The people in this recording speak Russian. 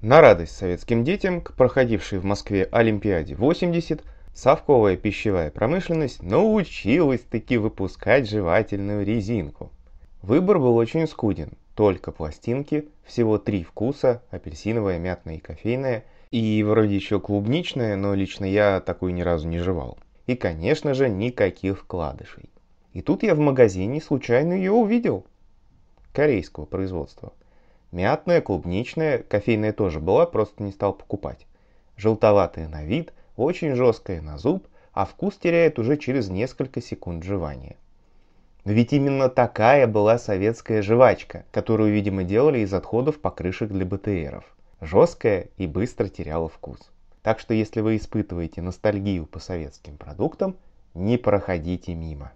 На радость советским детям к проходившей в Москве Олимпиаде 80 совковая пищевая промышленность научилась таки выпускать жевательную резинку. Выбор был очень скуден. Только пластинки, всего три вкуса, апельсиновая, мятная и кофейная, и вроде еще клубничная, но лично я такую ни разу не жевал. И, конечно же, никаких вкладышей. И тут я в магазине случайно ее увидел. Корейского производства – Мятная, клубничная, кофейная тоже была, просто не стал покупать. Желтоватая на вид, очень жесткая на зуб, а вкус теряет уже через несколько секунд жевания. ведь именно такая была советская жвачка, которую, видимо, делали из отходов покрышек для БТРов. Жесткая и быстро теряла вкус. Так что если вы испытываете ностальгию по советским продуктам, не проходите мимо.